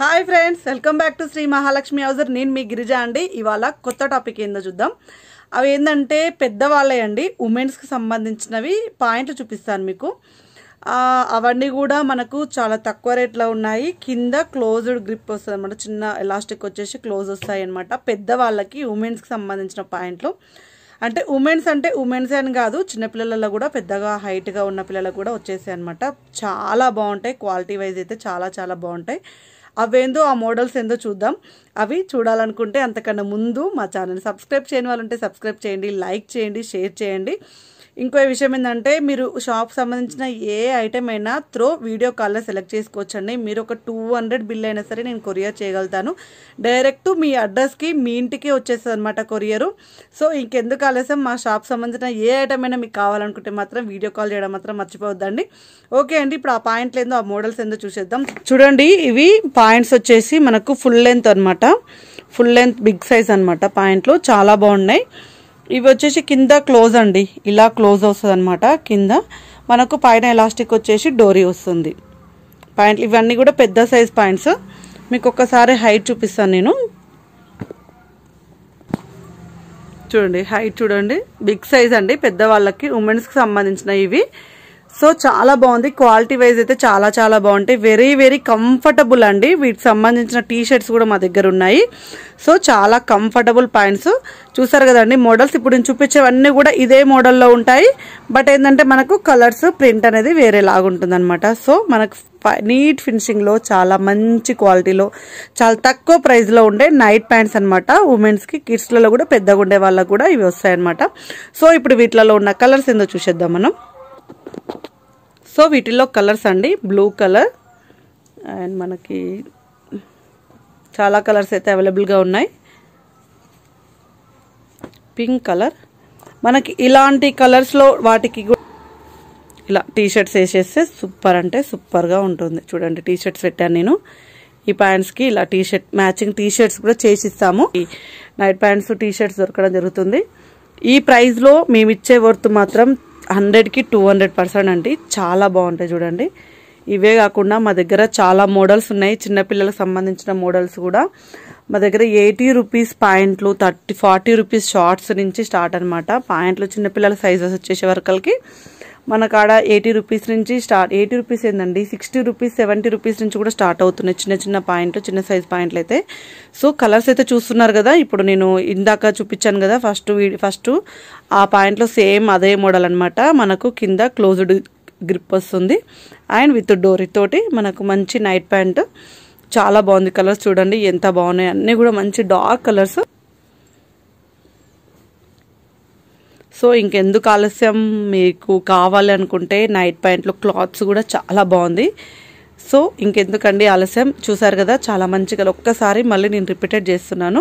hi friends welcome back to Shri Mahalakshmi హౌజర్ నేను మీ గిరిజ అండి ఇవాళ కొత్త టాపిక్ ఏందో చూద్దాం అవి ఏంటంటే పెద్దవాళ్ళే అండి ఉమెన్స్కి సంబంధించినవి పాయింట్లు చూపిస్తాను మీకు అవన్నీ కూడా మనకు చాలా తక్కువ రేట్లో ఉన్నాయి కింద క్లోజ్డ్ గ్రిప్ వస్తుంది అనమాట చిన్న ఎలాస్టిక్ వచ్చేసి క్లోజ్ వస్తాయి అనమాట పెద్దవాళ్ళకి ఉమెన్స్కి సంబంధించిన పాయింట్లు అంటే ఉమెన్స్ అంటే ఉమెన్స్ అని కాదు చిన్నపిల్లలలో కూడా పెద్దగా హైట్గా ఉన్న పిల్లలకు కూడా వచ్చేసాయి అనమాట చాలా బాగుంటాయి క్వాలిటీ వైజ్ అయితే చాలా చాలా బాగుంటాయి అవేందో ఆ మోడల్స్ ఏందో చూద్దాం అవి చూడాలనుకుంటే అంతకన్నా ముందు మా ఛానల్ సబ్స్క్రైబ్ చేయని వాళ్ళు ఉంటే సబ్స్క్రైబ్ చేయండి లైక్ చేయండి షేర్ చేయండి ఇంకో విషయం ఏంటంటే మీరు షాప్ సంబంధించిన ఏ ఐటెం అయినా త్రో వీడియో కాల్లో సెలెక్ట్ చేసుకోవచ్చండి మీరు ఒక టూ హండ్రెడ్ బిల్ అయినా సరే నేను కొరియర్ చేయగలుగుతాను డైరెక్ట్ మీ అడ్రస్కి మీ ఇంటికి వచ్చేస్తుంది అనమాట కొరియరు సో ఇంకెందుకు ఆలస్యం మా షాప్ సంబంధించిన ఏ ఐటమ్ అయినా మీకు కావాలనుకుంటే మాత్రం వీడియో కాల్ చేయడం మాత్రం మర్చిపోవద్దండి ఓకే అండి ఇప్పుడు ఆ పాయింట్లు ఏందో ఆ మోడల్స్ ఏందో చూసేద్దాం చూడండి ఇవి పాయింట్స్ వచ్చేసి మనకు ఫుల్ లెంత్ అనమాట ఫుల్ లెంత్ బిగ్ సైజ్ అనమాట పాయింట్లు చాలా బాగున్నాయి ఇవి వచ్చేసి కింద క్లోజ్ అండి ఇలా క్లోజ్ వస్తుంది అనమాట కింద మనకు పైన ఎలాస్టిక్ వచ్చేసి డోరీ వస్తుంది పాయింట్లు ఇవన్నీ కూడా పెద్ద సైజ్ పాయింట్స్ మీకు ఒక్కసారి హైట్ చూపిస్తాను నేను చూడండి హైట్ చూడండి బిగ్ సైజ్ అండి పెద్దవాళ్ళకి ఉమెన్స్కి సంబంధించిన ఇవి సో చాలా బాగుంది క్వాలిటీ వైజ్ అయితే చాలా చాలా బాగుంటాయి వెరీ వెరీ కంఫర్టబుల్ అండి వీటికి సంబంధించిన టీషర్ట్స్ కూడా మా దగ్గర ఉన్నాయి సో చాలా కంఫర్టబుల్ ప్యాంట్స్ చూసారు కదండి మోడల్స్ ఇప్పుడు నేను చూపించేవన్నీ కూడా ఇదే మోడల్లో ఉంటాయి బట్ ఏంటంటే మనకు కలర్స్ ప్రింట్ అనేది వేరేలాగా అనమాట సో మనకు నీట్ ఫినిషింగ్లో చాలా మంచి క్వాలిటీలో చాలా తక్కువ ప్రైస్లో ఉండే నైట్ ప్యాంట్స్ అనమాట ఉమెన్స్కి కిడ్స్లలో కూడా పెద్దగా ఉండే వాళ్ళకు కూడా ఇవి వస్తాయన్నమాట సో ఇప్పుడు వీటిలో ఉన్న కలర్స్ ఏందో చూసేద్దాం మనం సో వీటిల్లో కలర్స్ అండి బ్లూ కలర్ అండ్ మనకి చాలా కలర్స్ అయితే అవైలబుల్గా ఉన్నాయి పింక్ కలర్ మనకి ఇలాంటి కలర్స్లో వాటికి ఇలా టీ షర్ట్స్ వేసేస్తే సూపర్ అంటే సూపర్గా ఉంటుంది చూడండి టీ షర్ట్స్ పెట్టాను నేను ఈ ప్యాంట్స్కి ఇలా T shirt matching T shirts కూడా చేసిస్తాము నైట్ ప్యాంట్స్ టీషర్ట్స్ దొరకడం జరుగుతుంది ఈ ప్రైస్లో మేమిచ్చే వర్త్ మాత్రం హండ్రెడ్కి టూ హండ్రెడ్ పర్సెంట్ అండి చాలా బాగుంటాయి చూడండి ఇవే కాకుండా మా దగ్గర చాలా మోడల్స్ ఉన్నాయి చిన్నపిల్లలకు సంబంధించిన మోడల్స్ కూడా మా దగ్గర ఎయిటీ రూపీస్ పాయింట్లు థర్టీ ఫార్టీ రూపీస్ షార్ట్స్ నుంచి స్టార్ట్ అనమాట పాయింట్లు చిన్నపిల్లల సైజెస్ వచ్చేసే వరకలకి మనకాడ ఎయిటీ రూపీస్ నుంచి స్టార్ట్ ఎయిటీ రూపీస్ ఏందండి సిక్స్టీ రూపీస్ సెవెంటీ రూపీస్ నుంచి కూడా స్టార్ట్ అవుతున్నాయి చిన్న చిన్న పాయింట్లు చిన్న సైజ్ పాయింట్లు అయితే సో కలర్స్ అయితే చూస్తున్నారు కదా ఇప్పుడు నేను ఇందాక చూపించాను కదా ఫస్ట్ ఫస్ట్ ఆ పాయింట్లో సేమ్ అదే మోడల్ అనమాట మనకు కింద క్లోజ్డ్ గ్రిప్ వస్తుంది అండ్ విత్ డోరీ తోటి మనకు మంచి నైట్ ప్యాంటు చాలా బాగుంది కలర్స్ చూడండి ఎంత బాగున్నాయి అన్నీ కూడా మంచి డార్క్ కలర్స్ సో ఇంకెందుకు ఆలస్యం మీకు కావాలి అనుకుంటే నైట్ ప్యాంట్లో క్లాత్స్ కూడా చాలా బాగుంది సో ఇంకెందుకండి ఆలస్యం చూసారు కదా చాలా మంచి కలర్ ఒక్కసారి మళ్ళీ నేను రిపీటెడ్ చేస్తున్నాను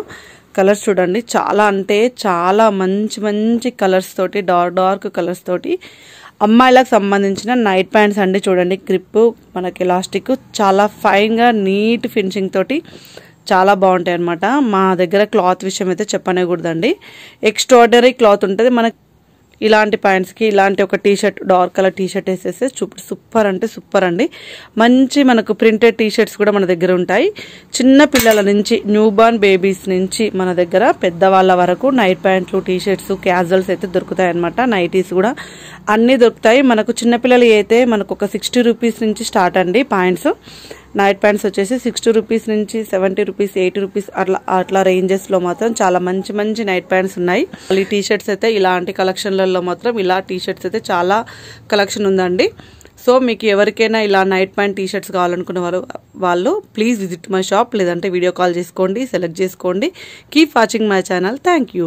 కలర్స్ చూడండి చాలా అంటే చాలా మంచి మంచి కలర్స్ తోటి డార్క్ డార్క్ కలర్స్ తోటి అమ్మాయిలకు సంబంధించిన నైట్ ప్యాంట్స్ అండి చూడండి క్రిప్ మనకి ఎలాస్టిక్ చాలా ఫైన్గా నీట్ ఫినిషింగ్ తోటి చాలా బాగుంటాయి అనమాట మా దగ్గర క్లాత్ విషయం అయితే చెప్పనేకూడదండి ఎక్స్ట్రాడనరీ క్లాత్ ఉంటుంది మనకి ఇలాంటి ప్యాంట్స్కి ఇలాంటి ఒక టీషర్ట్ డార్క్ కలర్ టీషర్ట్ వేసేస్తే చూపు సూపర్ అంటే సూపర్ అండి మంచి మనకు ప్రింటెడ్ టీషర్ట్స్ కూడా మన దగ్గర ఉంటాయి చిన్న పిల్లల నుంచి న్యూ బార్న్ బేబీస్ నుంచి మన దగ్గర పెద్దవాళ్ళ వరకు నైట్ ప్యాంట్లు టీషర్ట్స్ క్యాజువల్స్ అయితే దొరుకుతాయి అనమాట నైటీస్ కూడా అన్నీ దొరుకుతాయి మనకు చిన్నపిల్లలు అయితే మనకు ఒక సిక్స్టీ రూపీస్ నుంచి స్టార్ట్ అండి ప్యాంట్స్ నైట్ ప్యాంట్స్ వచ్చేసి సిక్స్టీ రూపీస్ నుంచి సెవెంటీ రూపీస్ ఎయిటీ రూపీస్ అట్లా అట్లా రేంజెస్లో మాత్రం చాలా మంచి మంచి నైట్ ప్యాంట్స్ ఉన్నాయి మళ్ళీ టీ షర్ట్స్ అయితే ఇలాంటి కలెక్షన్లలో మాత్రం ఇలా టీ షర్ట్స్ అయితే చాలా కలెక్షన్ ఉందండి సో మీకు ఎవరికైనా ఇలా నైట్ ప్యాంట్ టీ షర్ట్స్ కావాలనుకున్న వారు వాళ్ళు ప్లీజ్ విజిట్ మై షాప్ లేదంటే వీడియో కాల్ చేసుకోండి సెలెక్ట్ చేసుకోండి keep watching my channel thank